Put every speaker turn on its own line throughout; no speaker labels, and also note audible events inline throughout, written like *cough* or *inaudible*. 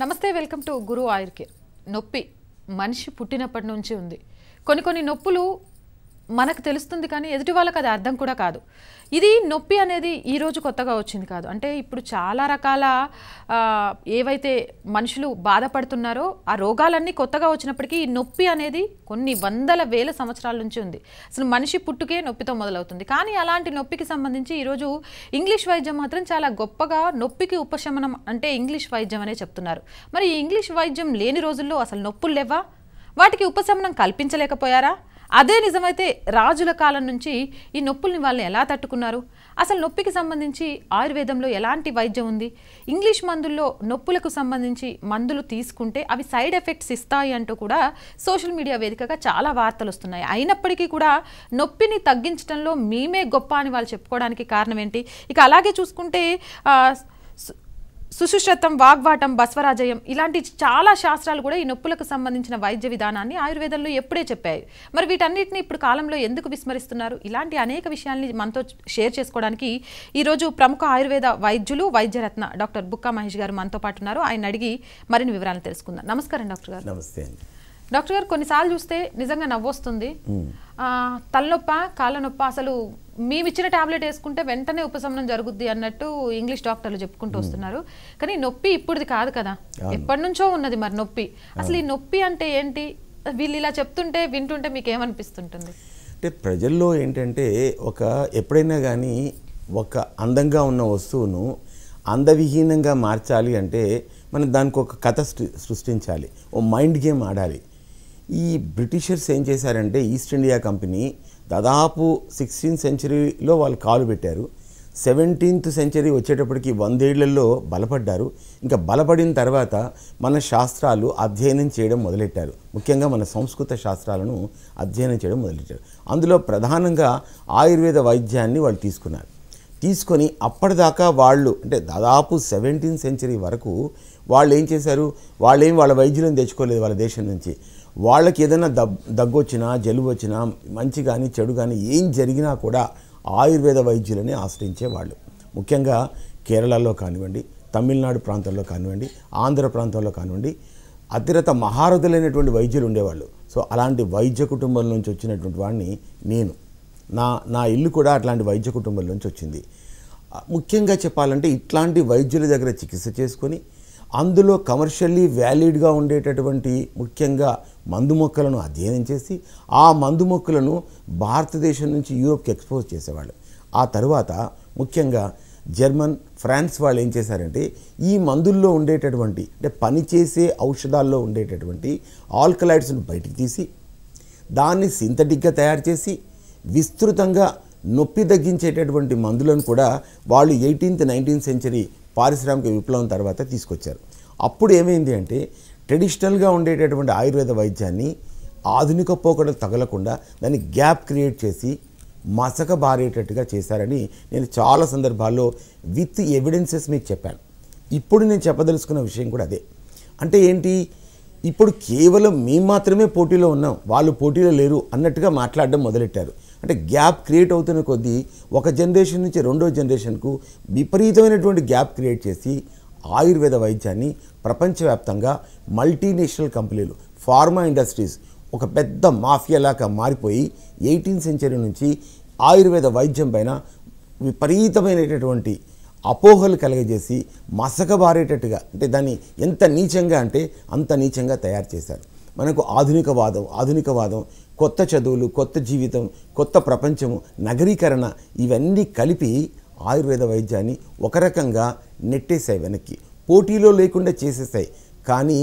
నమస్తే welcome to గురు ఆయుర్కేర్ నొప్పి మనిషి పుట్టినప్పటి నుంచి ఉంది కొన్ని కొన్ని నొప్పులు మనకు తెలుస్తుంది కానీ ఎదుటి వాళ్ళకి అది అర్థం కూడా కాదు ఇది నొప్పి అనేది ఈరోజు కొత్తగా వచ్చింది కాదు అంటే ఇప్పుడు చాలా రకాల ఏవైతే మనుషులు బాధపడుతున్నారో ఆ రోగాలన్నీ కొత్తగా వచ్చినప్పటికీ ఈ నొప్పి అనేది కొన్ని వందల వేల సంవత్సరాల నుంచి ఉంది అసలు మనిషి పుట్టుకే నొప్పితో మొదలవుతుంది కానీ అలాంటి నొప్పికి సంబంధించి ఈరోజు ఇంగ్లీష్ వైద్యం మాత్రం చాలా గొప్పగా నొప్పికి ఉపశమనం అంటే ఇంగ్లీష్ వైద్యం అనే చెప్తున్నారు మరి ఈ ఇంగ్లీష్ వైద్యం లేని రోజుల్లో అసలు నొప్పులు లేవా వాటికి ఉపశమనం కల్పించలేకపోయారా అదే నిజమైతే రాజుల కాలం నుంచి ఈ నొప్పుల్ని వాళ్ళు ఎలా తట్టుకున్నారు అసలు నొప్పికి సంబంధించి ఆయుర్వేదంలో ఎలాంటి వైద్యం ఉంది ఇంగ్లీష్ మందుల్లో నొప్పులకు సంబంధించి మందులు తీసుకుంటే అవి సైడ్ ఎఫెక్ట్స్ ఇస్తాయి అంటూ కూడా సోషల్ మీడియా వేదికగా చాలా వార్తలు వస్తున్నాయి అయినప్పటికీ కూడా నొప్పిని తగ్గించడంలో మేమే గొప్ప అని వాళ్ళు చెప్పుకోవడానికి కారణం ఏంటి ఇక అలాగే చూసుకుంటే సుశుశ్రతం వాగ్వాటం బస్వరాజయం ఇలాంటి చాలా శాస్త్రాలు కూడా ఈ నొప్పులకు సంబంధించిన వైద్య విధానాన్ని ఆయుర్వేదంలో ఎప్పుడే చెప్పాయి మరి వీటన్నిటిని ఇప్పుడు కాలంలో ఎందుకు విస్మరిస్తున్నారు ఇలాంటి అనేక విషయాల్ని మనతో షేర్ చేసుకోవడానికి ఈరోజు ప్రముఖ ఆయుర్వేద వైద్యులు వైద్యరత్న డాక్టర్ బుక్కా మహేష్ గారు మనతో పాటు ఉన్నారు ఆయన అడిగి మరిన్ని వివరాలు తెలుసుకుందాం నమస్కారం డాక్టర్ గారు నమస్తే డాక్టర్ గారు కొన్నిసార్లు చూస్తే నిజంగా నవ్వొస్తుంది తలనొప్ప కాళ్ళనొప్ప అసలు మేమిచ్చిన ట్యాబ్లెట్ వేసుకుంటే వెంటనే ఉపశమనం జరుగుద్ది అన్నట్టు ఇంగ్లీష్ డాక్టర్లు చెప్పుకుంటూ వస్తున్నారు కానీ నొప్పి ఇప్పుడుది కాదు కదా ఎప్పటి నుంచో ఉన్నది మరి నొప్పి అసలు ఈ నొప్పి అంటే ఏంటి వీళ్ళు ఇలా చెప్తుంటే వింటుంటే మీకు ఏమనిపిస్తుంటుంది
అంటే ప్రజల్లో ఏంటంటే ఒక ఎప్పుడైనా కానీ ఒక అందంగా ఉన్న వస్తువును అందవిహీనంగా మార్చాలి అంటే మనం దానికి ఒక కథ సృష్టించాలి ఓ మైండ్ గేమ్ ఆడాలి ఈ బ్రిటిషర్స్ ఏం చేశారంటే ఈస్ట్ ఇండియా కంపెనీ దాదాపు సిక్స్టీన్త్ సెంచరీలో వాళ్ళు కాలు పెట్టారు సెవెంటీన్త్ సెంచరీ వచ్చేటప్పటికి వందేళ్లలో బలపడ్డారు ఇంకా బలపడిన తర్వాత మన శాస్త్రాలు అధ్యయనం చేయడం మొదలెట్టారు ముఖ్యంగా మన సంస్కృత శాస్త్రాలను అధ్యయనం చేయడం మొదలెట్టారు అందులో ప్రధానంగా ఆయుర్వేద వైద్యాన్ని వాళ్ళు తీసుకున్నారు తీసుకొని అప్పటిదాకా వాళ్ళు అంటే దాదాపు సెవెంటీన్త్ సెంచరీ వరకు వాళ్ళు ఏం చేశారు వాళ్ళేం వాళ్ళ వైద్యులను తెచ్చుకోలేదు వాళ్ళ దేశం నుంచి వాళ్ళకి ఏదైనా దబ్ దగ్గు వచ్చినా జలుబు వచ్చినా మంచి కానీ చెడు కానీ ఏం జరిగినా కూడా ఆయుర్వేద వైద్యులని ఆశ్రయించేవాళ్ళు ముఖ్యంగా కేరళలో కానివ్వండి తమిళనాడు ప్రాంతంలో కానివ్వండి ఆంధ్ర ప్రాంతంలో కానివ్వండి అతిరత మహారథులైనటువంటి వైద్యులు ఉండేవాళ్ళు సో అలాంటి వైద్య కుటుంబం నుంచి వచ్చినటువంటి వాడిని నేను నా నా ఇల్లు కూడా అట్లాంటి వైద్య కుటుంబం నుంచి వచ్చింది ముఖ్యంగా చెప్పాలంటే ఇట్లాంటి వైద్యుల దగ్గర చికిత్స చేసుకొని అందులో కమర్షియల్లీ వ్యాలిడ్గా ఉండేటటువంటి ముఖ్యంగా మందు మొక్కలను అధ్యయనం చేసి ఆ మందు మొక్కలను భారతదేశం నుంచి యూరోప్కి ఎక్స్పోజ్ చేసేవాళ్ళు ఆ తర్వాత ముఖ్యంగా జర్మన్ ఫ్రాన్స్ వాళ్ళు ఏం చేశారంటే ఈ మందుల్లో ఉండేటటువంటి అంటే పనిచేసే ఔషధాల్లో ఉండేటటువంటి ఆల్కలైడ్స్ను బయటికి తీసి దాన్ని సింథటిక్గా తయారు చేసి విస్తృతంగా నొప్పి తగ్గించేటటువంటి మందులను కూడా వాళ్ళు ఎయిటీన్త్ నైన్టీన్త్ సెంచరీ పారిశ్రామిక విప్లవం తర్వాత తీసుకొచ్చారు అప్పుడు ఏమైంది అంటే ట్రెడిషనల్గా ఉండేటటువంటి ఆయుర్వేద వైద్యాన్ని ఆధునిక పోకడలు తగలకుండా దాన్ని గ్యాప్ క్రియేట్ చేసి మసక బారేటట్టుగా చేశారని నేను చాలా సందర్భాల్లో విత్ ఎవిడెన్సెస్ మీకు చెప్పాను ఇప్పుడు నేను చెప్పదలుచుకున్న విషయం కూడా అదే అంటే ఏంటి ఇప్పుడు కేవలం మేము మాత్రమే పోటీలో ఉన్నాం వాళ్ళు పోటీలో లేరు అన్నట్టుగా మాట్లాడడం మొదలెట్టారు అంటే గ్యాప్ క్రియేట్ అవుతున్న కొద్దీ ఒక జనరేషన్ నుంచి రెండో జనరేషన్కు విపరీతమైనటువంటి గ్యాప్ క్రియేట్ చేసి ఆయుర్వేద వైద్యాన్ని ప్రపంచవ్యాప్తంగా మల్టీనేషనల్ కంపెనీలు ఫార్మా ఇండస్ట్రీస్ ఒక పెద్ద మాఫియాలాగా మారిపోయి ఎయిటీన్త్ సెంచరీ నుంచి ఆయుర్వేద వైద్యం పైన విపరీతమైనటువంటి అపోహలు కలగజేసి మసకబారేటట్టుగా అంటే దాన్ని ఎంత నీచంగా అంటే అంత నీచంగా తయారు చేశారు మనకు ఆధునికవాదం ఆధునికవాదం కొత్త చదువులు కొత్త జీవితం కొత్త ప్రపంచము నగరీకరణ ఇవన్నీ కలిపి ఆయుర్వేద వైద్యాన్ని ఒక రకంగా నెట్టేశాయి వెనక్కి పోటీలో లేకుండా చేసేసాయి కానీ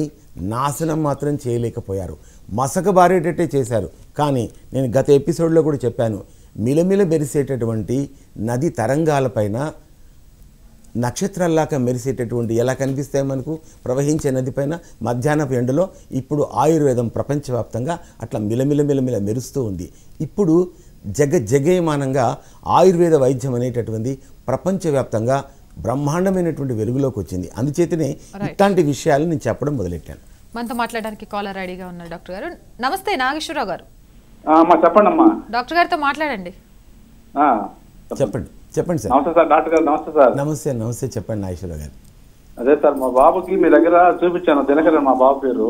నాశనం మాత్రం చేయలేకపోయారు మసకబారేటట్టే చేశారు కానీ నేను గత ఎపిసోడ్లో కూడా చెప్పాను మిలమిల మెరిసేటటువంటి నది తరంగాలపైన నక్షత్రాల్లాగా మెరిసేటటువంటి ఎలా కనిపిస్తాయి మనకు ప్రవహించే నదిపైన మధ్యాహ్నపు ఎండలో ఇప్పుడు ఆయుర్వేదం ప్రపంచవ్యాప్తంగా అట్లా మిలమిల మెరుస్తూ ఉంది ఇప్పుడు జగ జగయమానంగా ఆయుర్వేద వైద్యం అనేటటువంటి ప్రపంచవ్యాప్తంగా బ్రహ్మాండమైనటువంటి వెలుగులోకి వచ్చింది అందుచేతనే ఇట్లాంటి విషయాలు నేను చెప్పడం మొదలెట్టాను
మనతో మాట్లాడడానికి కాలర్ రెడీగా ఉన్నారు డాక్టర్ గారు నమస్తే నాగేశ్వరరావు గారు చెప్పండి అమ్మా డాక్టర్ గారితో మాట్లాడండి
చెప్పండి చెప్పండి సార్ నమస్తే సార్ డాక్టర్ గారు నమస్తే సార్ నమస్తే నమస్తే చెప్పండి నాగేశ్వర గారు అదే సార్ మా బాబుకి మీ దగ్గర
చూపించాను దినకర్ మా బాబు పేరు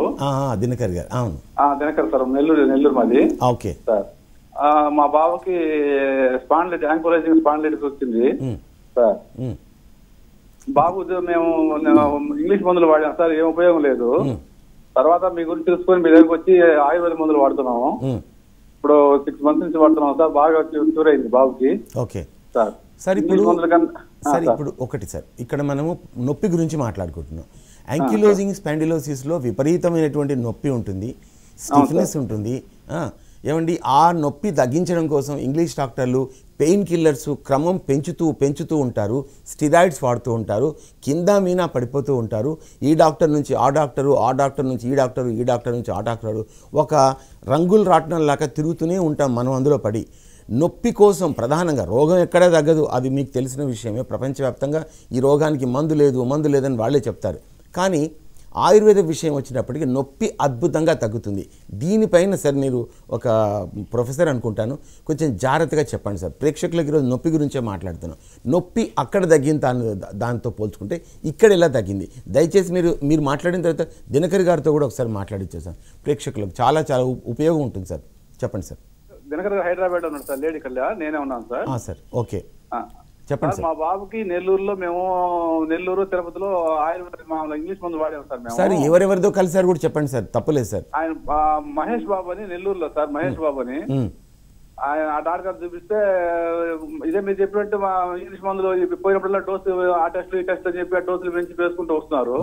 దినకర్ గారు అవును
దినకర్ సార్ నెల్లూరు నెల్లూరు మాది ఓకే సార్ మా బాబుకి స్పాండ్లెట్ యాంకోలైజింగ్ స్పాండ్లెట్స్ వచ్చింది సార్ బాబు మేము ఇంగ్లీష్ మందులు వాడాం సార్ ఏం ఉపయోగం లేదు తర్వాత మీ గురించి తెలుసుకొని మీ దగ్గరకు వచ్చి ఆయుర్వేద మందులు వాడుతున్నాము ఇప్పుడు సిక్స్ మంత్స్ నుంచి వాడుతున్నాం సార్ బాగా క్యూర్ అయింది బాబుకి ఓకే సార్ సార్
ఇప్పుడు సార్ ఇప్పుడు ఒకటి సార్ ఇక్కడ మనము నొప్పి గురించి మాట్లాడుకుంటున్నాం యాంకిలోజింగ్ స్పాండిలోసిస్లో విపరీతమైనటువంటి నొప్పి ఉంటుంది స్టిఫ్నెస్ ఉంటుంది ఏమండి ఆ నొప్పి తగ్గించడం కోసం ఇంగ్లీష్ డాక్టర్లు పెయిన్ కిల్లర్స్ క్రమం పెంచుతూ పెంచుతూ ఉంటారు స్టిరాయిడ్స్ వాడుతూ ఉంటారు కింద మీనా పడిపోతూ ఉంటారు ఈ డాక్టర్ నుంచి ఆ డాక్టరు ఆ డాక్టర్ నుంచి ఈ డాక్టరు ఈ డాక్టర్ నుంచి ఆ డాక్టరు ఒక రంగులు రాటడం లాగా తిరుగుతూనే ఉంటాం మనం అందులో పడి నొప్పి కోసం ప్రధానంగా రోగం ఎక్కడా తగ్గదు అది మీకు తెలిసిన విషయమే ప్రపంచవ్యాప్తంగా ఈ రోగానికి మందు లేదు మందు లేదని వాళ్ళే చెప్తారు కానీ ఆయుర్వేద విషయం వచ్చినప్పటికీ నొప్పి అద్భుతంగా తగ్గుతుంది దీనిపైన సార్ మీరు ఒక ప్రొఫెసర్ అనుకుంటాను కొంచెం జాగ్రత్తగా చెప్పండి సార్ ప్రేక్షకులకు ఈరోజు నొప్పి గురించే మాట్లాడుతున్నాం నొప్పి అక్కడ తగ్గింది దాని దాంతో పోల్చుకుంటే ఇక్కడ ఎలా తగ్గింది దయచేసి మీరు మీరు మాట్లాడిన తర్వాత దినకర్ గారితో కూడా ఒకసారి మాట్లాడించారు సార్ ప్రేక్షకులకు చాలా చాలా ఉపయోగం ఉంటుంది సార్ చెప్పండి సార్
దినకర్ హైదరాబాద్ ఉన్నాడు సార్ లేడీ కళ్యా నేనే ఉన్నాను సార్ సార్ ఓకే చెప్పండి మా బాబుకి నెల్లూరులో మేము నెల్లూరు తిరుపతిలో ఆయుర్వేద ఇంగ్లీష్ మందు వాడాము సార్ మేము సార్ ఎవరెవరితో
కలిసారు కూడా చెప్పండి సార్ తప్పలేదు సార్
ఆయన మహేష్ బాబు అని నెల్లూరులో సార్ మహేష్ బాబు అని ఆయన ఆ డాక్టర్ గారు చూపిస్తే ఇదే మీరు చెప్పినట్టు మా ఇంగ్లీష్ మందులు పోయినప్పుడల్లా డోస్ ఆ టెస్ట్ ఈ టెస్ట్ అని చెప్పి ఆ డోసులు పెంచి వేసుకుంటూ వస్తున్నారు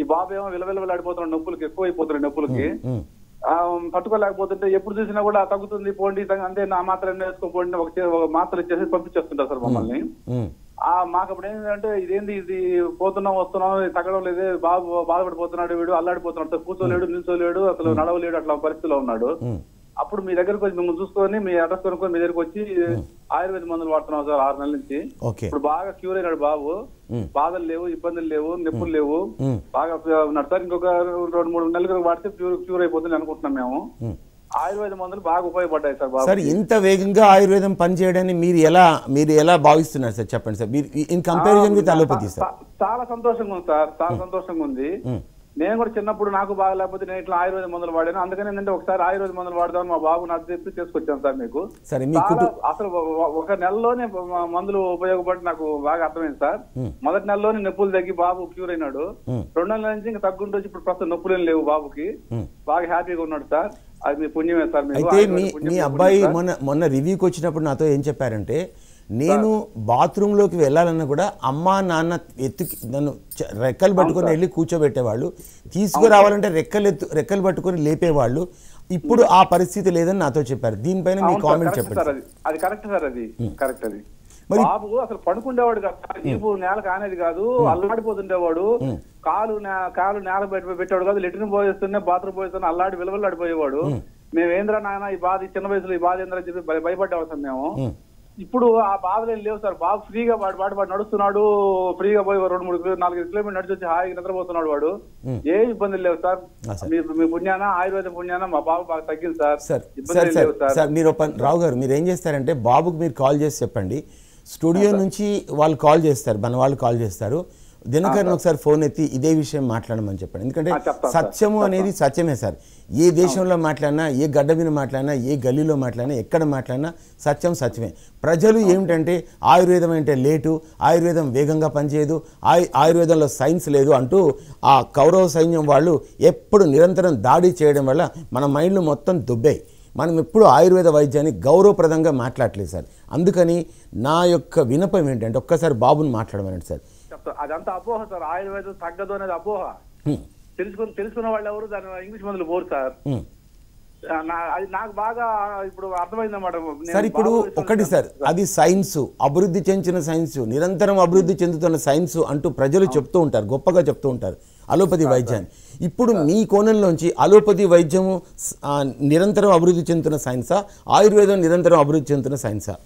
ఈ బాబు ఏమో ఆడిపోతున్నాడు నొప్పులకి ఎక్కువ అయిపోతున్నాడు నొప్పులకి పట్టుకోలేకపోతుంటే ఎప్పుడు చూసినా కూడా తగ్గుతుంది పోండి అంతే నా మాత్రం వేసుకోపోండి ఒక మాత్రలు ఇచ్చేసి పంపించేస్తుంటారు సార్ మమ్మల్ని ఆ మాకు అప్పుడు ఏంటంటే ఇదేంది ఇది పోతున్నాం వస్తున్నాం తగ్గడం లేదే బాబు బాధపడిపోతున్నాడు వీడు అల్లాడిపోతున్నాడు కూర్చోలేడు నిల్చోలేడు అసలు నడవలేడు అట్లా పరిస్థితిలో ఉన్నాడు అప్పుడు మీ దగ్గరకు వచ్చి మిమ్మల్ని చూసుకొని మీ అడ్రస్ కొనుక్కొని మీ దగ్గరకు వచ్చి ఆయుర్వేద మందులు వాడుతున్నాం సార్ ఆరు నెలల నుంచి ఇప్పుడు బాగా క్యూర్ అయినాడు బాబు బాధలు లేవు ఇబ్బందులు లేవు నొప్పులు లేవు బాగా నడుస్తారు ఇంకొక రెండు మూడు నెలలకు వాడితే క్యూర్ క్యూర్ అయిపోతుంది అనుకుంటున్నాం మేము ఆయుర్వేద మందులు బాగా ఉపయోగపడ్డాయి సార్ సార్ ఇంత
వేగంగా ఆయుర్వేదం పనిచేయడాన్ని మీరు ఎలా మీరు ఎలా భావిస్తున్నారు సార్ చెప్పండి సార్ మీరు in comparison with allopathy sir
చాలా సంతోషంగా ఉంది సార్ చాలా సంతోషంగా ఉంది నేను కూడా చిన్నప్పుడు నాకు బాగా లేకపోతే నేను ఇట్లా ఆయుర్వేద మందులు వాడాను అందుకని ఏంటంటే ఒకసారి ఆయుర్వేద మందులు వాడదాం మా బాబు నాకు చెప్పి తీసుకొచ్చాను సార్ మీకు అసలు ఒక నెలలోనే మందులు ఉపయోగపడి నాకు బాగా అర్థమైంది సార్ మొదటి నెలలోనే నొప్పులు తగ్గి బాబు క్యూర్ అయినాడు రెండు నెలల నుంచి ఇంకా తగ్గుంటూ వచ్చి ఇప్పుడు ప్రస్తుతం నొప్పులు ఏం లేవు బాబుకి బాగా హ్యాపీగా ఉన్నాడు సార్ అది మీ పుణ్యమే సార్ మీ అబ్బాయి మొన్న
మొన్న రివ్యూకి వచ్చినప్పుడు నాతో ఏం చెప్పారంటే నేను బాత్రూంలోకి వెళ్ళాలన్నా కూడా అమ్మ నాన్న ఎత్తుకి నన్ను రెక్కలు పట్టుకొని వెళ్ళి కూర్చోబెట్టేవాళ్ళు తీసుకురావాలంటే రెక్కలు ఎత్తు రెక్కలు పట్టుకొని లేపేవాళ్ళు ఇప్పుడు ఆ పరిస్థితి లేదని నాతో చెప్పారు దీనిపైన మీ కామెంట్ చెప్పండి
అది కరెక్ట్ సార్ అది కరెక్ట్ అది మరి బాబు అసలు పడుకుండేవాడు కాదు నేల కానేది కాదు అల్లాడిపోతుండేవాడు కాలు కాలు నేల పెట్టేవాడు కాదు లెట్రిన్ పోయేస్తున్నా బాత్రూమ్ పోయేస్తున్నా అల్లాడి విలువలు ఆడిపోయేవాడు మేమేంద్రా నాయన ఈ బాధ చిన్న వయసులో ఈ బాధ ఏంద్రా చెప్పి అవసరం మేము ఇప్పుడు ఆ బాధలు ఏం లేవు సార్ బాబు ఫ్రీగా వాడు వాడు వాడు నడుస్తున్నాడు ఫ్రీగా పోయి రెండు మూడు నాలుగు కిలోమీటర్ నడిచి వచ్చి హాయిగా నిద్రపోతున్నాడు వాడు ఏ ఇబ్బందులు లేవు సార్ మీ పుణ్యాన ఆయుర్వేద పుణ్యాన మా బాబు బాగా తగ్గింది సార్ ఇబ్బంది లేవు సార్ మీరు
రావు గారు మీరు ఏం చేస్తారంటే బాబుకి మీరు కాల్ చేసి చెప్పండి స్టూడియో నుంచి వాళ్ళు కాల్ చేస్తారు మన వాళ్ళు కాల్ చేస్తారు దినకరణ ఒకసారి ఫోన్ ఎత్తి ఇదే విషయం మాట్లాడమని చెప్పండి ఎందుకంటే సత్యము అనేది సత్యమే సార్ ఏ దేశంలో మాట్లాడినా ఏ గడ్డ మీద మాట్లాడినా ఏ గల్లీలో మాట్లాడినా ఎక్కడ మాట్లాడినా సత్యం సత్యమే ప్రజలు ఏమిటంటే ఆయుర్వేదం అంటే లేటు ఆయుర్వేదం వేగంగా పనిచేయదు ఆయు ఆయుర్వేదంలో సైన్స్ లేదు అంటూ ఆ కౌరవ సైన్యం వాళ్ళు ఎప్పుడు నిరంతరం దాడి చేయడం వల్ల మన మైండ్లు మొత్తం దుబ్బాయి మనం ఎప్పుడు ఆయుర్వేద వైద్యాన్ని గౌరవప్రదంగా మాట్లాడలేదు సార్ అందుకని నా యొక్క వినపం ఏంటంటే ఒక్కసారి బాబుని మాట్లాడమనండి సార్
అదంతా అపోహ సార్ ఆయుర్వేదం తగ్గదు అనేది అపోహ తెలుసుకుని తెలుసుకున్న వాళ్ళు ఎవరు దాని ఇంగ్లీష్ మందులు పోరు సార్ అది నాకు బాగా ఇప్పుడు అర్థమైందన్నమాట సార్ ఇప్పుడు
ఒకటి సార్ అది సైన్స్ అభివృద్ధి చెందిన సైన్స్ నిరంతరం అభివృద్ధి చెందుతున్న సైన్స్ అంటూ ప్రజలు చెప్తూ ఉంటారు గొప్పగా చెప్తూ ఉంటారు అలోపతి వైద్యాన్ని ఇప్పుడు మీ కోణంలోంచి అలోపతి వైద్యము నిరంతరం అభివృద్ధి చెందుతున్న సైన్సా ఆయుర్వేదం నిరంతరం అభివృద్ధి చెందుతున్న సైన్సా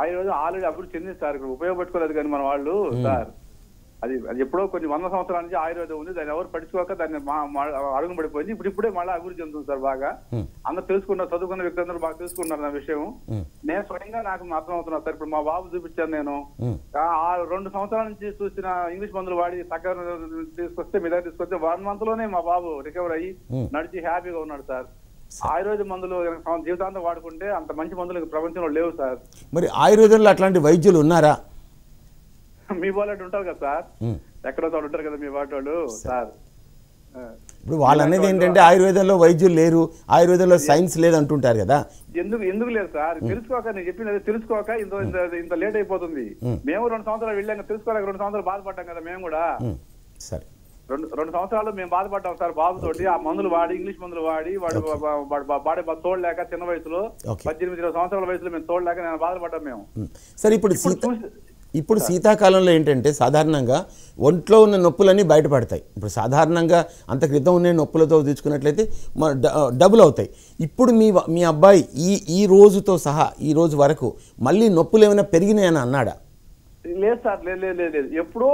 ఆయుర్వేదం ఆల్రెడీ అభివృద్ధి చెందింది సార్ ఉపయోగపెట్టుకోలేదు కానీ మన వాళ్ళు సార్ అది అది ఎప్పుడో కొన్ని వంద సంవత్సరాల నుంచి ఆయుర్వేదం ఉంది దాన్ని ఎవరు పడిచుకోక దాన్ని అడుగు పడిపోయింది ఇప్పుడు ఇప్పుడే మళ్ళీ అభివృద్ధి చెందుతుంది సార్ బాగా అందరూ తెలుసుకున్న చదువుకున్న వ్యక్తులందరూ బాగా తెలుసుకున్నారు నా విషయం నేను స్వయంగా నాకు అర్థం అవుతున్నా సార్ ఇప్పుడు మా బాబు చూపించాను నేను ఆ రెండు సంవత్సరాల నుంచి చూసిన ఇంగ్లీష్ మందులు వాడి సకాలంలో తీసుకొస్తే మీద తీసుకొస్తే వన్ మంత్ లోనే మా బాబు రికవర్ అయ్యి నడిచి హ్యాపీగా ఉన్నాడు సార్ ఆయుర్వేద మందులు జీవితాంతం వాడుకుంటే అంత మంచి మందులు ప్రపంచంలో లేవు సార్
మరి ఆయుర్వేదంలో అట్లాంటి వైద్యులు ఉన్నారా
మీ వాళ్ళు ఉంటారు కదా సార్ ఎక్కడో చోట ఉంటారు కదా మీ వాళ్ళు సార్
ఇప్పుడు వాళ్ళు అనేది ఏంటంటే ఆయుర్వేదంలో వైద్యులు లేరు ఆయుర్వేదంలో సైన్స్ లేదు అంటుంటారు కదా
ఎందుకు ఎందుకు లేదు సార్ తెలుసుకోక నేను చెప్పినది తెలుసుకోక ఇంత ఇంత లేట్ అయిపోతుంది మేము రెండు సంవత్సరాలు వెళ్ళాక తెలుసుకోలేక రెండు సంవత్సరాలు బాధపడ్డాం కదా మేము కూడా సరే రెండు రెండు సంవత్సరాలు మేము బాధపడ్డాం సార్ బాబు తోటి ఆ మందులు వాడి ఇంగ్లీష్ మందులు వాడి వాడు బాడీ తోడలేక చిన్న వయసులో పద్దెనిమిది సంవత్సరాల వయసులో మేము తోడలేక నేను బాధపడ్డాం మేము
సరే ఇప్పుడు ఇప్పుడు శీతాకాలంలో ఏంటంటే సాధారణంగా ఒంట్లో ఉన్న నొప్పులన్నీ బయటపడతాయి ఇప్పుడు సాధారణంగా అంత క్రితం ఉన్న నొప్పులతో తీసుకున్నట్లయితే డబుల్ అవుతాయి ఇప్పుడు మీ మీ అబ్బాయి ఈ ఈ రోజుతో సహా ఈ రోజు వరకు మళ్ళీ నొప్పులు ఏమైనా పెరిగినాయని అన్నాడా
లేదు సార్ లేదు లేదు లేదు ఎప్పుడో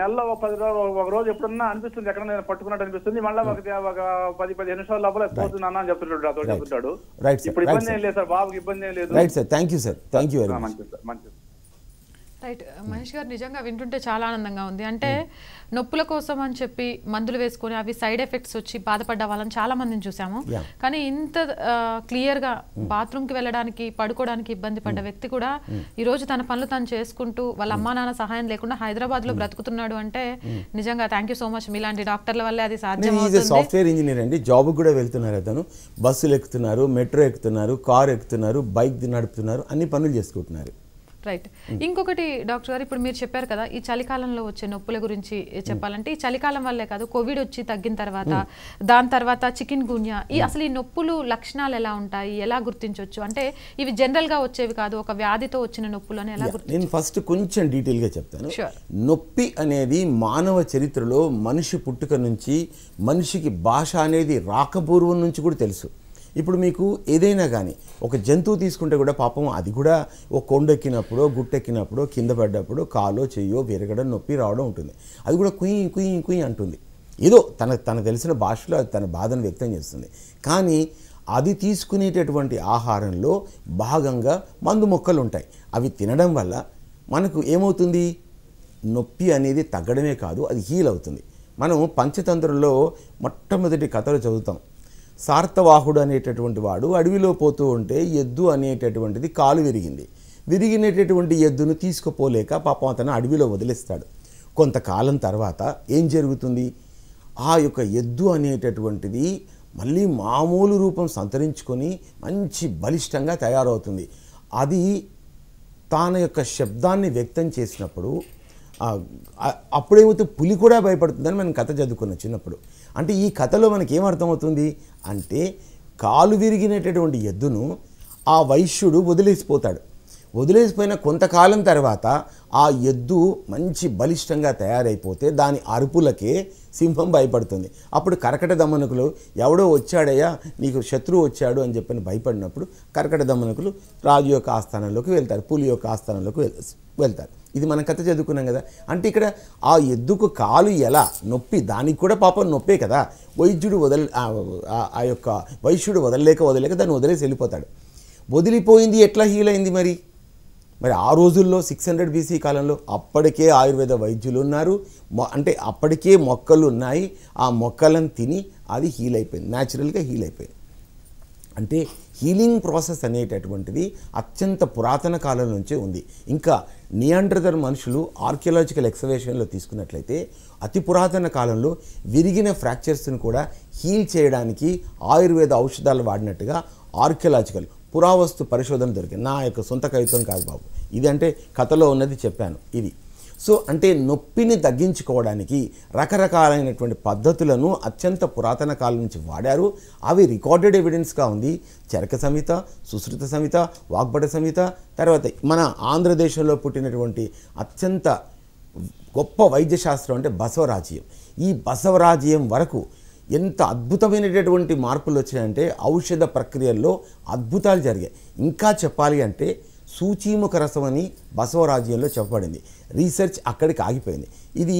నెలలో పది రోజులు ఒక రోజు ఎప్పుడన్నా అనిపిస్తుంది ఎక్కడ నేను పట్టుకున్నట్టు అనిపిస్తుంది మళ్ళీ ఒక పది పది నిమిషాల లోపల పోతుంది అన్న అని చెప్తున్నాడు అతను చెప్తున్నాడు ఇప్పుడు ఇబ్బంది ఏం లేదు సార్ బాబుకి ఇబ్బంది ఏం లేదు right sir
thank you sir thank you very much మంచిది సార్
రైట్ మహేష్ గారు నిజంగా వింటుంటే చాలా ఆనందంగా ఉంది అంటే నొప్పుల కోసం అని చెప్పి మందులు వేసుకొని అవి సైడ్ ఎఫెక్ట్స్ వచ్చి బాధపడ్డ వాళ్ళని చాలా మందిని చూసాము కానీ ఇంత క్లియర్గా బాత్రూమ్కి వెళ్ళడానికి పడుకోవడానికి ఇబ్బంది పడ్డ mm. వ్యక్తి కూడా mm. ఈరోజు తన పనులు తను చేసుకుంటూ వాళ్ళ mm. అమ్మా నాన్న సహాయం లేకుండా హైదరాబాద్లో బ్రతుకుతున్నాడు అంటే నిజంగా థ్యాంక్ యూ సో మచ్ మీలాంటి డాక్టర్ల వల్లే అది సాధ్యం సాఫ్ట్వేర్
ఇంజనీర్ అండి జాబ్ కూడా వెళ్తున్నారు అతను బస్సులు ఎక్కుతున్నారు మెట్రో ఎక్కుతున్నారు కార్ ఎక్కుతున్నారు బైక్ నడుపుతున్నారు అన్ని పనులు చేసుకుంటున్నారు
రైట్ ఇంకొకటి డాక్టర్ గారు ఇప్పుడు మీరు చెప్పారు కదా ఈ చలికాలంలో వచ్చే నొప్పుల గురించి చెప్పాలంటే ఈ చలికాలం వల్లే కాదు కోవిడ్ వచ్చి తగ్గిన తర్వాత hmm. దాని తర్వాత చికెన్ గున్యా ఈ అసలు ఈ నొప్పులు లక్షణాలు ఎలా ఉంటాయి ఎలా గుర్తించవచ్చు అంటే ఇవి జనరల్గా వచ్చేవి కాదు ఒక వ్యాధితో వచ్చిన నొప్పులు అని ఎలా
నేను ఫస్ట్ కొంచెం డీటెయిల్గా చెప్తాను నొప్పి అనేది మానవ చరిత్రలో మనిషి పుట్టుక నుంచి మనిషికి భాష అనేది రాకపూర్వం నుంచి కూడా తెలుసు ఇప్పుడు మీకు ఏదైనా కానీ ఒక జంతువు తీసుకుంటే కూడా పాపం అది కూడా ఒక కొండెక్కినప్పుడు గుట్టెక్కినప్పుడు కింద పడ్డప్పుడు కాలో చెయ్యో విరగడం నొప్పి రావడం ఉంటుంది అది కూడా కుయ్ కుయ్ కుయ్ అంటుంది ఏదో తన తనకు తెలిసిన భాషలో తన బాధను వ్యక్తం చేస్తుంది కానీ అది తీసుకునేటటువంటి ఆహారంలో భాగంగా మందు మొక్కలు ఉంటాయి అవి తినడం వల్ల మనకు ఏమవుతుంది నొప్పి అనేది తగ్గడమే కాదు అది హీల్ అవుతుంది మనం పంచతంత్రంలో మొట్టమొదటి కథలు చదువుతాం సార్థవాహుడు అనేటటువంటి వాడు అడవిలో పోతూ ఉంటే ఎద్దు అనేటటువంటిది కాలు విరిగింది విరిగినటువంటి ఎద్దును తీసుకుపోలేక పాపం అతను అడవిలో వదిలేస్తాడు కొంతకాలం తర్వాత ఏం జరుగుతుంది ఆ యొక్క ఎద్దు అనేటటువంటిది మళ్ళీ మామూలు రూపం సంతరించుకొని మంచి బలిష్టంగా తయారవుతుంది అది తన యొక్క శబ్దాన్ని వ్యక్తం చేసినప్పుడు అప్పుడేమవుతుంది పులి కూడా భయపడుతుందని మనం కథ చదువుకున్నాం చిన్నప్పుడు అంటే ఈ కథలో మనకి ఏమర్థమవుతుంది అంటే కాలు విరిగినటువంటి ఎద్దును ఆ వైశ్యుడు వదిలేసిపోతాడు వదిలేసిపోయిన కొంతకాలం తర్వాత ఆ ఎద్దు మంచి బలిష్టంగా తయారైపోతే దాని అరుపులకే సింహం భయపడుతుంది అప్పుడు కరకట దమనకులు ఎవడో వచ్చాడయ్యా నీకు శత్రువు వచ్చాడు అని చెప్పని భయపడినప్పుడు కరకట దమనకులు రాజు యొక్క ఆస్థానంలోకి వెళ్తారు పులి యొక్క ఆస్థానంలోకి వెళ్తారు ఇది మన కథ చదువుకున్నాం కదా అంటే ఇక్కడ ఆ ఎద్దుకు కాలు ఎలా నొప్పి దానికి కూడా పాపం నొప్పే కదా వైద్యుడు వదల ఆ యొక్క వైశ్యుడు వదలలేక వదలలేక దాన్ని వదిలేసి వెళ్ళిపోతాడు వదిలిపోయింది ఎట్లా హీల్ అయింది మరి మరి ఆ రోజుల్లో సిక్స్ హండ్రెడ్ బీసీ కాలంలో అప్పటికే ఆయుర్వేద వైద్యులు ఉన్నారు అంటే అప్పటికే మొక్కలు ఉన్నాయి ఆ మొక్కలను తిని అది హీల్ అయిపోయింది న్యాచురల్గా హీల్ అయిపోయింది అంటే హీలింగ్ ప్రాసెస్ అనేటటువంటిది అత్యంత పురాతన కాలం నుంచే ఉంది ఇంకా నియాండ్రదర్ మనుషులు ఆర్కియలాజికల్ ఎక్సవేషన్లో తీసుకున్నట్లయితే అతి పురాతన కాలంలో విరిగిన ఫ్రాక్చర్స్ని కూడా హీల్ చేయడానికి ఆయుర్వేద ఔషధాలు వాడినట్టుగా ఆర్కియలాజికల్ పురావస్తు పరిశోధన దొరికింది నా యొక్క సొంత కవిత్వం కాదు బాబు ఇది అంటే కథలో ఉన్నది చెప్పాను ఇది సో అంటే నొప్పిని తగ్గించుకోవడానికి రకరకాలైనటువంటి పద్ధతులను అత్యంత పురాతన కాలం నుంచి వాడారు అవి రికార్డెడ్ ఎవిడెన్స్గా ఉంది చరక సంహిత సుశ్రుత సంహిత వాగ్బట సంహిత తర్వాత మన ఆంధ్రదేశంలో పుట్టినటువంటి అత్యంత గొప్ప వైద్యశాస్త్రం అంటే బసవరాజ్యం ఈ బసవరాజ్యం వరకు ఎంత అద్భుతమైనటువంటి మార్పులు వచ్చాయంటే ఔషధ ప్రక్రియల్లో అద్భుతాలు జరిగాయి ఇంకా చెప్పాలి అంటే సూచీముఖ రసం అని బసవరాజ్యంలో చెప్పబడింది రీసెర్చ్ అక్కడికి ఆగిపోయింది ఇది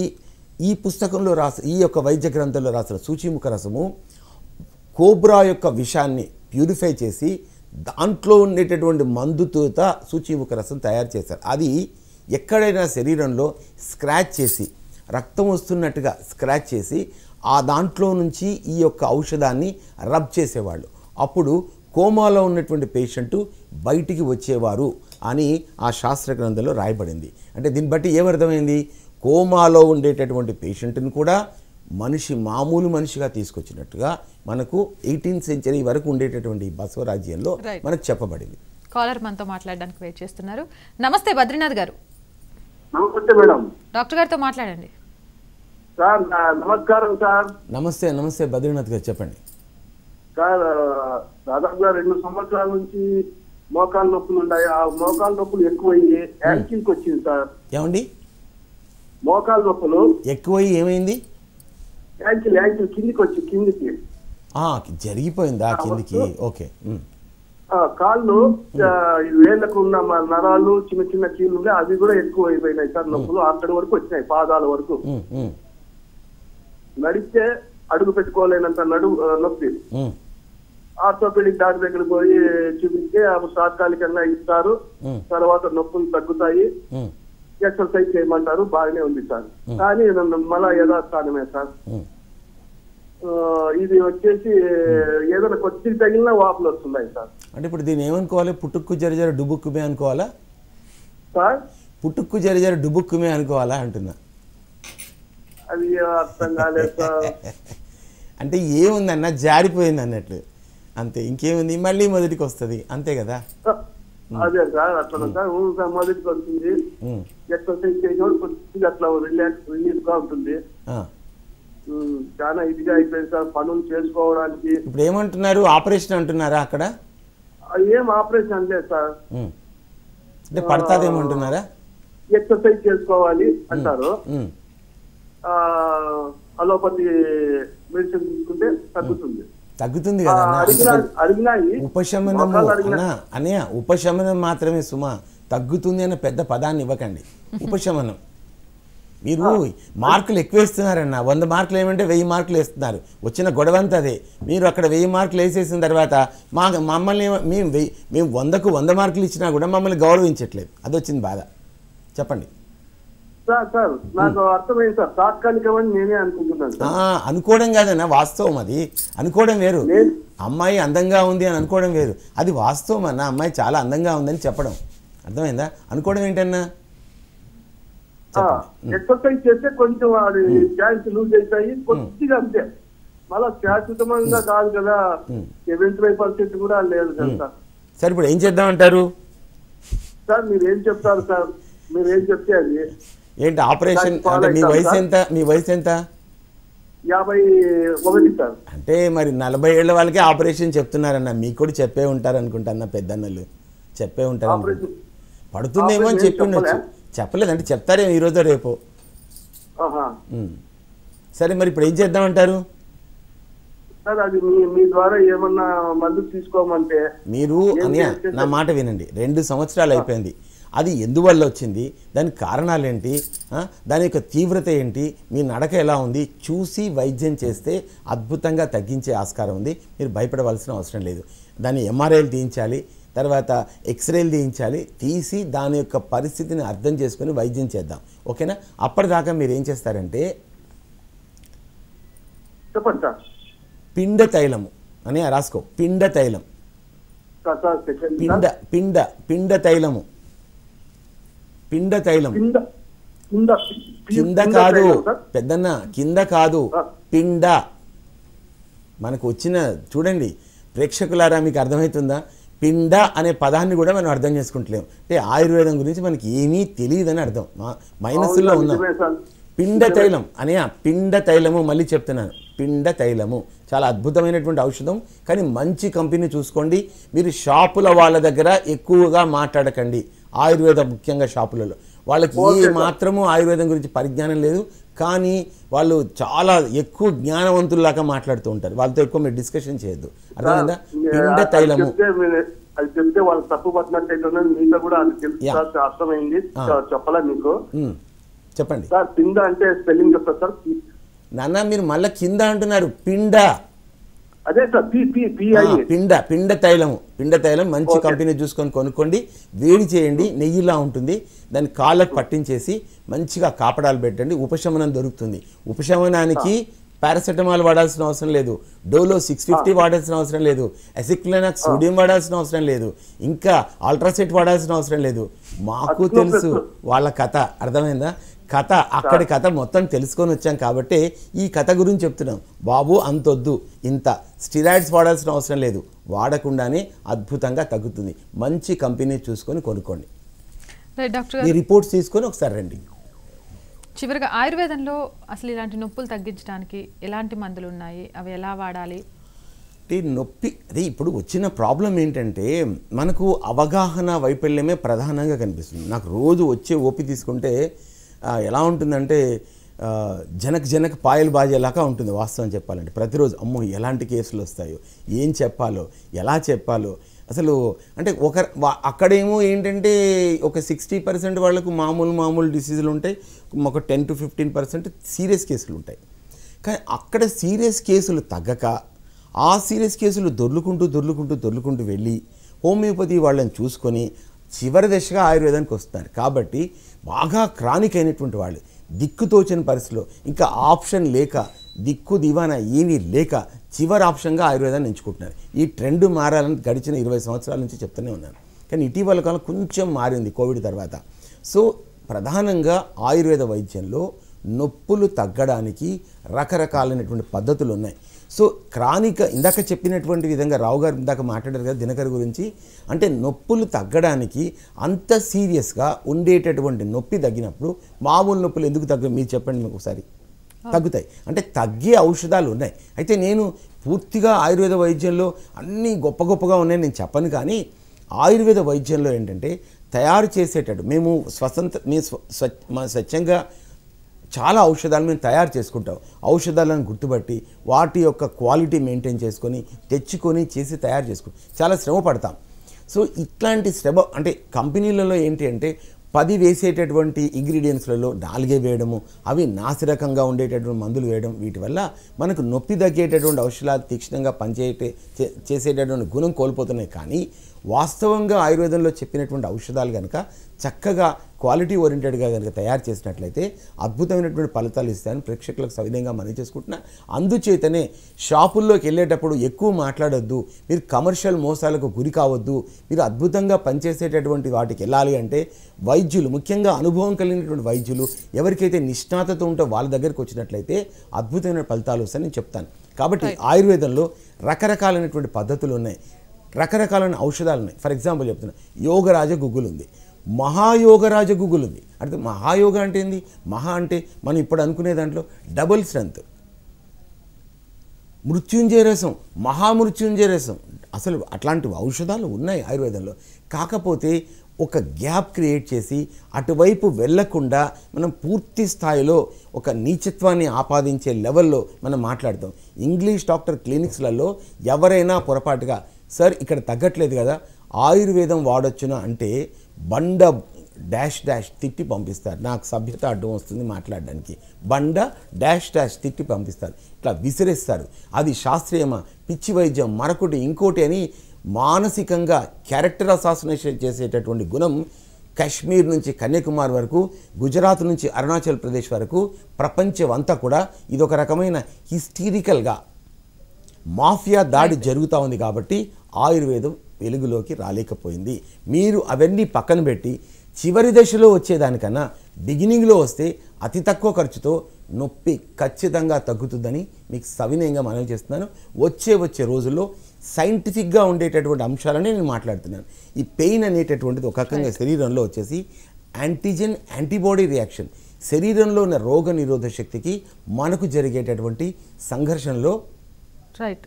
ఈ పుస్తకంలో రాసి ఈ యొక్క వైద్య గ్రంథంలో రాసిన సూచీముఖ రసము కోబ్రా యొక్క విషాన్ని ప్యూరిఫై చేసి దాంట్లో ఉండేటటువంటి మందుతోత సూచీముఖ రసం తయారు చేశారు అది ఎక్కడైనా శరీరంలో స్క్రాచ్ చేసి రక్తం వస్తున్నట్టుగా స్క్రాచ్ చేసి ఆ దాంట్లో నుంచి ఈ యొక్క ఔషధాన్ని రబ్ చేసేవాళ్ళు అప్పుడు కోమాలో ఉన్నటువంటి పేషెంటు బయటికి వచ్చేవారు అని ఆ శాస్త్ర గ్రంథంలో రాయబడింది అంటే దీన్ని బట్టి ఏమర్థమైంది కోమాలో ఉండేటటువంటి పేషెంట్ని కూడా మనిషి మామూలు మనిషిగా తీసుకొచ్చినట్టుగా మనకు ఎయిటీన్త్ సెంచరీ వరకు ఉండేటటువంటి బసవరాజ్యంలో మనకు చెప్పబడింది
కాలర్ మనతో మాట్లాడడానికి వెయిట్ చేస్తున్నారు నమస్తే బద్రీనాథ్ గారు నమస్తే మేడం డాక్టర్ గారితో మాట్లాడండి సార్ నమస్కారం
సార్
నమస్తే నమస్తే బద్రీనాథ్ గారు చెప్పండి
సార్ దాదాపుగా
రెండు సంవత్సరాల నుంచి మోకాలు నొప్పులు ఉన్నాయి ఆ మోకాలు నొప్పులు ఎక్కువయ్యి యాక్టింగ్
వచ్చింది సార్ ఏమండి మోకాలు నొప్పులు ఎక్కువయ్యి ఏమైంది యాంకిల్ యాంకిల్ కిందికి వచ్చి కిందికి జరిగిపోయిందా కిందికి ఓకే
కాళ్ళు వేళ్ళకు ఉన్న నరాలు చిన్న చిన్న కీళ్ళు ఉన్నాయి అవి కూడా ఎక్కువ అయిపోయినాయి సార్ నొప్పులు అక్కడి వరకు వచ్చినాయి పాదాల వరకు నడిస్తే అడుగు పెట్టుకోలేనంత నడు నొప్పి ఆర్థోపెడిక్ డాక్టర్ దగ్గర పోయి చూపిస్తే ఆమె తాత్కాలికంగా ఇస్తారు తర్వాత నొప్పులు తగ్గుతాయి ఎక్సర్సైజ్ చేయమంటారు బాగానే ఉంది సార్ కానీ మళ్ళా యథాస్థానమే సార్ ఇది వచ్చేసి ఏదైనా కొద్ది తగిలిన వాపులు వస్తున్నాయి సార్
అంటే ఇప్పుడు దీన్ని ఏమనుకోవాలి పుట్టుక్కు జరిజర డుబుక్కుమే అనుకోవాలా సార్ పుట్టుక్కు జరిజర డుబుక్కుమే అనుకోవాలా అంటున్నా
అది అర్థం కాలేదు సార్ *laughs*
అంటే ఏముందన్న జారిపోయింది అన్నట్లు అంతే ఇంకేముంది మళ్ళీ మొదటికి వస్తుంది అంతే కదా
అదే సార్ అట్లా సార్ ఊరుగా మొదటికి వస్తుంది ఎక్సర్సైజ్ చేసినప్పుడు కొద్దిగా అట్లా రిలాక్స్ రిలీఫ్ గా ఉంటుంది చాలా ఇదిగా అయిపోయింది సార్ పనులు చేసుకోవడానికి
ఇప్పుడు ఏమంటున్నారు ఆపరేషన్ అంటున్నారా అక్కడ
ఏం ఆపరేషన్ అంటే సార్
అంటే పడతాదేమంటున్నారా
ఎక్సర్సైజ్ చేసుకోవాలి అంటారు అలోపతి మెడిసిన్ తీసుకుంటే తగ్గుతుంది
తగ్గుతుంది కదా ఉపశమనము అనే ఉపశమనం మాత్రమే సుమా తగ్గుతుంది అనే పెద్ద పదాన్ని ఇవ్వకండి ఉపశమనం మీరు మార్కులు ఎక్కువ వేస్తున్నారన్న వంద మార్కులు ఏమంటే వెయ్యి మార్కులు వేస్తున్నారు వచ్చిన గొడవంతా అదే మీరు అక్కడ వెయ్యి మార్కులు వేసేసిన తర్వాత మా మమ్మల్ని మేము మేము వందకు వంద మార్కులు ఇచ్చినా కూడా మమ్మల్ని గౌరవించట్లేదు అది వచ్చింది బాధ చెప్పండి
సార్ సార్ నాకు అర్థమైంది సార్ తాత్కాలికమని నేనే అనుకుంటున్నాను
అనుకోవడం కాదన్నా వాస్తవం అది అనుకోవడం వేరు అమ్మాయి అందంగా ఉంది అని అనుకోవడం వేరు అది వాస్తవం అన్న అమ్మాయి చాలా అందంగా ఉందని చెప్పడం అర్థమైందా అనుకోవడం ఏంటన్నా
ఎక్సర్సైజ్ చేస్తే కొంచెం వాడి ఛాన్స్ లూజ్ అవుతాయి కొద్దిగా అంతే మళ్ళీ శాశ్వతంగా కాదు కదా సెవెంటీ ఫైవ్ పర్సెంట్ కూడా లేదు కదా
సార్ ఇప్పుడు ఏం చేద్దాం అంటారు
సార్ మీరు ఏం చెప్తారు సార్ మీరు ఏం చెప్తే అది
ఏంటి ఆపరేషన్ అంటే మీ వయసు ఎంత మీ వయసు ఎంత యాభై అంటే మరి నలభై ఏళ్ళ వాళ్ళకి ఆపరేషన్ చెప్తున్నారన్న మీకు కూడా చెప్పే ఉంటారు అనుకుంటా పెద్దన్నలు చెప్పే ఉంటారు పడుతుందేమో అని చెప్పి ఉండొచ్చు చెప్పలేదంటే చెప్తారేమో ఈరోజు రేపు సరే మరి ఇప్పుడు ఏం చేద్దామంటారు
అది మీ ద్వారా ఏమన్నా తీసుకోమంటే
మీరు అనియా నా మాట వినండి రెండు సంవత్సరాలు అయిపోయింది అది ఎందువల్ల వచ్చింది దాని కారణాలు ఏంటి దాని యొక్క తీవ్రత ఏంటి మీ నడక ఎలా ఉంది చూసి వైద్యం చేస్తే అద్భుతంగా తగ్గించే ఆస్కారం ఉంది మీరు భయపడవలసిన అవసరం లేదు దాన్ని ఎంఆర్ఐలు తీయించాలి తర్వాత ఎక్స్రేలు తీయించాలి తీసి దాని యొక్క పరిస్థితిని అర్థం చేసుకొని వైద్యం చేద్దాం ఓకేనా అప్పటిదాకా మీరు ఏం చేస్తారంటే పిండ తైలము అని రాసుకో పిండ తైలం పిండ పిండ పిండ తైలము పిండ తైలం
కింద కాదు
పెద్దన్న కింద కాదు పిండ మనకు వచ్చిన చూడండి ప్రేక్షకులారా మీకు అర్థమవుతుందా పిండ అనే పదాన్ని కూడా మనం అర్థం చేసుకుంటలేము అంటే ఆయుర్వేదం గురించి మనకి ఏమీ తెలియదని అర్థం మైనస్లో ఉన్నాం పిండ తైలం అనే పిండ తైలము మళ్ళీ చెప్తున్నాను పిండ తైలము చాలా అద్భుతమైనటువంటి ఔషధం కానీ మంచి కంపెనీ చూసుకోండి మీరు షాపుల వాళ్ళ దగ్గర ఎక్కువగా మాట్లాడకండి ఆయుర్వేద ముఖ్యంగా షాపులలో వాళ్ళకి ఏ మాత్రము ఆయుర్వేదం గురించి పరిజ్ఞానం లేదు కానీ వాళ్ళు చాలా ఎక్కువ జ్ఞానవంతుల్లాగా మాట్లాడుతూ ఉంటారు వాళ్ళతో ఎక్కువ మీరు డిస్కషన్ చేయొద్దు అర్థమైందా పిండ తైలము
అది చెప్తే వాళ్ళు తప్పు పట్టినట్టు మీతో కూడా అది అర్థమైంది చెప్పాలా మీకు చెప్పండి సార్ పిండ అంటే స్పెల్లింగ్ చెప్తారు సార్
నాన్న మీరు మళ్ళీ కింద అంటున్నారు పిండ అదే సార్ పిండ పిండ తైలము పిండ తైలం మంచి కంపెనీ చూసుకొని కొనుక్కోండి వేడి చేయండి నెయ్యిలా ఉంటుంది దాన్ని కాళ్ళకు పట్టించేసి మంచిగా కాపడాలు పెట్టండి ఉపశమనం దొరుకుతుంది ఉపశమనానికి పారాసెటమాల్ వాడాల్సిన అవసరం లేదు డోలో సిక్స్ ఫిఫ్టీ వాడాల్సిన అవసరం లేదు ఎసిక్లనాక్ సోడియం వాడాల్సిన అవసరం లేదు ఇంకా అల్ట్రాసెట్ వాడాల్సిన అవసరం లేదు మాకు తెలుసు వాళ్ళ కథ అర్థమైందా కథ అక్కడి కథ మొత్తం తెలుసుకొని వచ్చాం కాబట్టి ఈ కథ గురించి చెప్తున్నాం బాబు అంతొద్దు ఇంత స్టిరాయిడ్స్ వాడాల్సిన అవసరం లేదు వాడకుండానే అద్భుతంగా తగ్గుతుంది మంచి కంపెనీ చూసుకొని కొనుక్కోండి ఈ రిపోర్ట్స్ తీసుకొని ఒకసారి రండి
చివరిగా ఆయుర్వేదంలో అసలు ఇలాంటి నొప్పులు తగ్గించడానికి ఎలాంటి మందులు ఉన్నాయి అవి ఎలా వాడాలి
అంటే నొప్పి అదే ఇప్పుడు వచ్చిన ప్రాబ్లం ఏంటంటే మనకు అవగాహన వైఫల్యమే ప్రధానంగా కనిపిస్తుంది నాకు రోజు వచ్చే ఓపి తీసుకుంటే ఎలా ఉంటుందంటే జనక్ జనక్ పాయలు బాజేలాగా ఉంటుంది వాస్తవం చెప్పాలంటే ప్రతిరోజు అమ్మో ఎలాంటి కేసులు వస్తాయో ఏం చెప్పాలో ఎలా చెప్పాలో అసలు అంటే ఒక అక్కడేమో ఏంటంటే ఒక సిక్స్టీ పర్సెంట్ వాళ్ళకు మామూలు మామూలు డిసీజులు ఉంటాయి ఒక ten to fifteen percent serious కేసులు ఉంటాయి కానీ అక్కడ సీరియస్ కేసులు తగ్గక ఆ సీరియస్ కేసులు దొర్లుకుంటూ దొర్లుకుంటూ దొర్లుకుంటూ వెళ్ళి హోమియోపతి వాళ్ళని చూసుకొని చివరి దశగా ఆయుర్వేదానికి వస్తున్నారు కాబట్టి బాగా క్రానిక్ అయినటువంటి వాళ్ళు దిక్కుతోచని పరిస్థితిలో ఇంకా ఆప్షన్ లేక దిక్కు దివానా ఏమీ లేక చివరి ఆప్షన్గా ఆయుర్వేదాన్ని ఎంచుకుంటున్నారు ఈ ట్రెండ్ మారాలని గడిచిన ఇరవై సంవత్సరాల నుంచి చెప్తూనే ఉన్నాను కానీ ఇటీవల కాలం కొంచెం మారింది కోవిడ్ తర్వాత సో ప్రధానంగా ఆయుర్వేద వైద్యంలో నొప్పులు తగ్గడానికి రకరకాలైనటువంటి పద్ధతులు ఉన్నాయి సో క్రానిక ఇందాక చెప్పినటువంటి విధంగా రావు గారు ఇందాక మాట్లాడారు కదా దినకర్ గురించి అంటే నొప్పులు తగ్గడానికి అంత సీరియస్గా ఉండేటటువంటి నొప్పి తగ్గినప్పుడు మామూలు నొప్పులు ఎందుకు తగ్గ మీరు చెప్పండి మీకు ఒకసారి తగ్గుతాయి అంటే తగ్గే ఔషధాలు ఉన్నాయి అయితే నేను పూర్తిగా ఆయుర్వేద వైద్యంలో అన్నీ గొప్ప గొప్పగా ఉన్నాయని నేను చెప్పను కానీ ఆయుర్వేద వైద్యంలో ఏంటంటే తయారు చేసేటట్టు మేము స్వతంత్ర మేము స్వ మా స్వచ్ఛంగా చాలా ఔషధాలు మేము తయారు చేసుకుంటాం ఔషధాలను గుర్తుపట్టి వాటి యొక్క క్వాలిటీ మెయింటైన్ చేసుకొని తెచ్చుకొని చేసి తయారు చేసుకుంటాం చాలా శ్రమ పడతాం సో ఇట్లాంటి శ్రమ అంటే కంపెనీలలో ఏంటి అంటే పది వేసేటటువంటి ఇంగ్రీడియంట్స్లలో నాలుగే వేయడము అవి నాసిరకంగా ఉండేటటువంటి మందులు వేయడం వీటి వల్ల మనకు నొప్పి తగ్గేటటువంటి ఔషధాలు తీక్షణంగా పనిచేయటే చేసేటటువంటి గుణం కోల్పోతున్నాయి కానీ వాస్తవంగా ఆయుర్వేదంలో చెప్పినటువంటి ఔషధాలు కనుక చక్కగా క్వాలిటీ ఓరియంటెడ్గా కనుక తయారు చేసినట్లయితే అద్భుతమైనటువంటి ఫలితాలు ఇస్తాయని ప్రేక్షకులకు సవిధంగా మనం చేసుకుంటున్నా అందుచేతనే షాపుల్లోకి వెళ్ళేటప్పుడు ఎక్కువ మాట్లాడొద్దు మీరు కమర్షియల్ మోసాలకు గురి కావద్దు మీరు అద్భుతంగా పనిచేసేటటువంటి వాటికి వెళ్ళాలి అంటే వైద్యులు ముఖ్యంగా అనుభవం కలిగినటువంటి వైద్యులు ఎవరికైతే నిష్ణాతతో ఉంటే వాళ్ళ దగ్గరికి వచ్చినట్లయితే అద్భుతమైన ఫలితాలు వస్తాయని నేను చెప్తాను కాబట్టి ఆయుర్వేదంలో రకరకాలైనటువంటి పద్ధతులు ఉన్నాయి రకరకాలైన ఔషధాలు ఉన్నాయి ఫర్ ఎగ్జాంపుల్ చెప్తున్నాను యోగరాజ గుగ్గులు ఉంది మహాయోగరాజ ఉంది అంటే మహాయోగ అంటే ఏంది మహా అంటే మనం ఇప్పుడు అనుకునే దాంట్లో డబుల్ స్ట్రెంత్ మృత్యుంజయ రసం మహామృత్యుంజయ రసం అసలు అట్లాంటి ఔషధాలు ఉన్నాయి ఆయుర్వేదంలో కాకపోతే ఒక గ్యాప్ క్రియేట్ చేసి అటువైపు వెళ్లకుండా మనం పూర్తి స్థాయిలో ఒక నీచత్వాన్ని ఆపాదించే లెవెల్లో మనం మాట్లాడతాం ఇంగ్లీష్ డాక్టర్ క్లినిక్స్లలో ఎవరైనా పొరపాటుగా సార్ ఇక్కడ తగ్గట్లేదు కదా ఆయుర్వేదం వాడొచ్చునా అంటే బండ డాష్ డాష్ తిట్టి పంపిస్తారు నాకు సభ్యత అడ్డం వస్తుంది మాట్లాడడానికి బండ డాష్ డాష్ తిట్టి పంపిస్తారు ఇట్లా విసిరేస్తారు అది శాస్త్రీయమా పిచ్చి వైద్యం మరొకటి ఇంకోటి అని మానసికంగా క్యారెక్టర్ అసాసినేషన్ చేసేటటువంటి గుణం కాశ్మీర్ నుంచి కన్యాకుమారి వరకు గుజరాత్ నుంచి అరుణాచల్ ప్రదేశ్ వరకు ప్రపంచం అంతా కూడా ఇదొక రకమైన హిస్టీరికల్గా మాఫియా దాడి జరుగుతూ ఉంది కాబట్టి ఆయుర్వేదం వెలుగులోకి రాలేకపోయింది మీరు అవన్నీ పక్కన పెట్టి చివరి దశలో వచ్చేదానికన్నా బిగినింగ్లో వస్తే అతి తక్కువ ఖర్చుతో నొప్పి ఖచ్చితంగా తగ్గుతుందని మీకు సవినయంగా మనవి చేస్తున్నాను వచ్చే వచ్చే రోజుల్లో సైంటిఫిక్గా ఉండేటటువంటి అంశాలనే నేను మాట్లాడుతున్నాను ఈ పెయిన్ అనేటటువంటిది ఒక రకంగా శరీరంలో వచ్చేసి యాంటీజెన్ యాంటీబాడీ రియాక్షన్ శరీరంలో ఉన్న రోగ నిరోధ శక్తికి మనకు జరిగేటటువంటి సంఘర్షణలో రైట్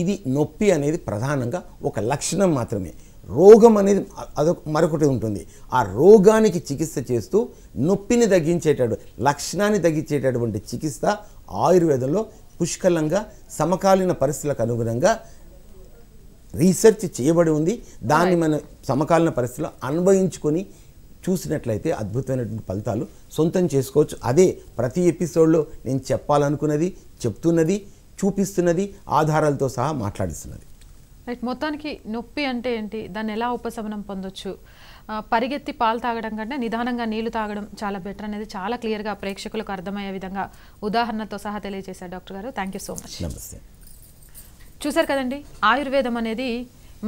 ఇది నొప్పి అనేది ప్రధానంగా ఒక లక్షణం మాత్రమే రోగం అనేది అదొక మరొకటి ఉంటుంది ఆ రోగానికి చికిత్స చేస్తూ నొప్పిని తగ్గించేటటువంటి లక్షణాన్ని తగ్గించేటటువంటి చికిత్స ఆయుర్వేదంలో పుష్కలంగా సమకాలీన పరిస్థితులకు అనుగుణంగా రీసెర్చ్ చేయబడి ఉంది దాన్ని మనం సమకాలీన పరిస్థితులు అనుభవించుకొని చూసినట్లయితే అద్భుతమైనటువంటి ఫలితాలు సొంతం చేసుకోవచ్చు అదే ప్రతి ఎపిసోడ్లో నేను చెప్పాలనుకున్నది చెప్తున్నది చూపిస్తున్నది ఆధారాలతో సహా మాట్లాడిస్తున్నది
రైట్ మొత్తానికి నొప్పి అంటే ఏంటి దాన్ని ఎలా ఉపశమనం పొందొచ్చు పరిగెత్తి పాలు తాగడం కంటే నిదానంగా నీళ్లు తాగడం చాలా బెటర్ అనేది చాలా క్లియర్గా ప్రేక్షకులకు అర్థమయ్యే విధంగా ఉదాహరణతో సహా తెలియజేశారు డాక్టర్ గారు థ్యాంక్ సో మచ్ నమస్తే చూసారు కదండి ఆయుర్వేదం అనేది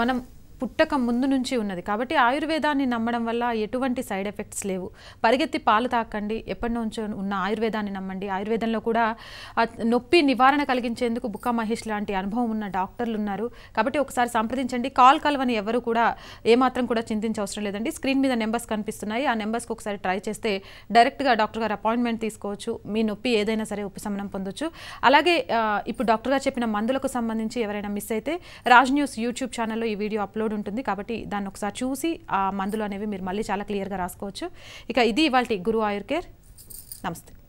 మనం పుట్టక ముందు నుంచి ఉన్నది కాబట్టి ఆయుర్వేదాన్ని నమ్మడం వల్ల ఎటువంటి సైడ్ ఎఫెక్ట్స్ లేవు పరిగెత్తి పాలు తాకండి ఎప్పటి నుంచో ఉన్న ఆయుర్వేదాన్ని నమ్మండి ఆయుర్వేదంలో కూడా నొప్పి నివారణ కలిగించేందుకు బుక్క మహేష్ లాంటి అనుభవం ఉన్న డాక్టర్లు ఉన్నారు కాబట్టి ఒకసారి సంప్రదించండి కాల్ కలవని ఎవరు కూడా ఏమాత్రం కూడా చింతించే అవసరం లేదండి స్క్రీన్ మీద నెంబర్స్ కనిపిస్తున్నాయి ఆ నెంబర్స్కి ఒకసారి ట్రై చేస్తే డైరెక్ట్గా డాక్టర్ గారు అపాయింట్మెంట్ తీసుకోవచ్చు మీ నొప్పి ఏదైనా సరే ఉపశమనం పొందొచ్చు అలాగే ఇప్పుడు డాక్టర్ గారు చెప్పిన మందులకు సంబంధించి ఎవరైనా మిస్ అయితే రాజ్ న్యూస్ యూట్యూబ్ ఛానల్లో ఈ వీడియో అప్లోడ్ లోడ్ ఉంటుంది కాబట్టి దాన్ని ఒకసారి చూసి ఆ మందులు అనేవి మీరు మళ్ళీ చాలా క్లియర్గా రాసుకోవచ్చు ఇక ఇది ఇవాళ గురు ఆయుర్ కేర్ నమస్తే